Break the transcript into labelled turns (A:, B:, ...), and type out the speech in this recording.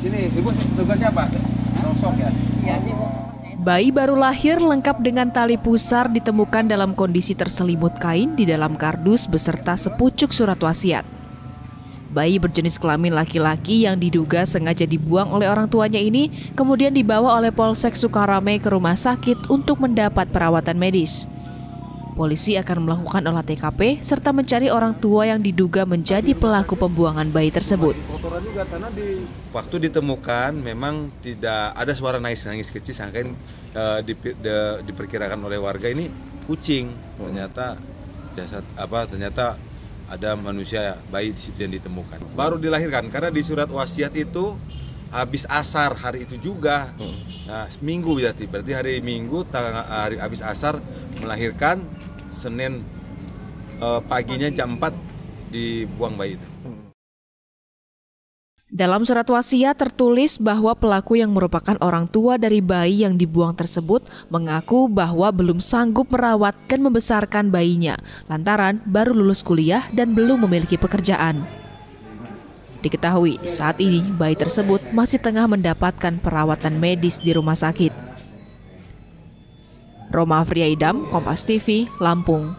A: Ibu tugasnya apa? ya? Iya,
B: Bayi baru lahir lengkap dengan tali pusar ditemukan dalam kondisi terselimut kain di dalam kardus beserta sepucuk surat wasiat. Bayi berjenis kelamin laki-laki yang diduga sengaja dibuang oleh orang tuanya ini kemudian dibawa oleh Polsek Sukarame ke rumah sakit untuk mendapat perawatan medis. Polisi akan melakukan olah TKP serta mencari orang tua yang diduga menjadi pelaku pembuangan bayi tersebut.
A: Waktu ditemukan memang tidak ada suara nangis-nangis kecil, sangkain eh, di, de, diperkirakan oleh warga ini kucing. Oh. Ternyata jasad apa ternyata ada manusia bayi di situ yang ditemukan. Baru dilahirkan karena di surat wasiat itu habis asar hari itu juga. Oh. Nah, seminggu berarti. Berarti hari Minggu tanggal hari habis asar melahirkan Senin eh, paginya jam 4 dibuang bayi itu.
B: Dalam surat wasiat tertulis bahwa pelaku yang merupakan orang tua dari bayi yang dibuang tersebut mengaku bahwa belum sanggup merawat dan membesarkan bayinya lantaran baru lulus kuliah dan belum memiliki pekerjaan. Diketahui saat ini bayi tersebut masih tengah mendapatkan perawatan medis di rumah sakit. Roma Afriaidam, Kompas TV, Lampung.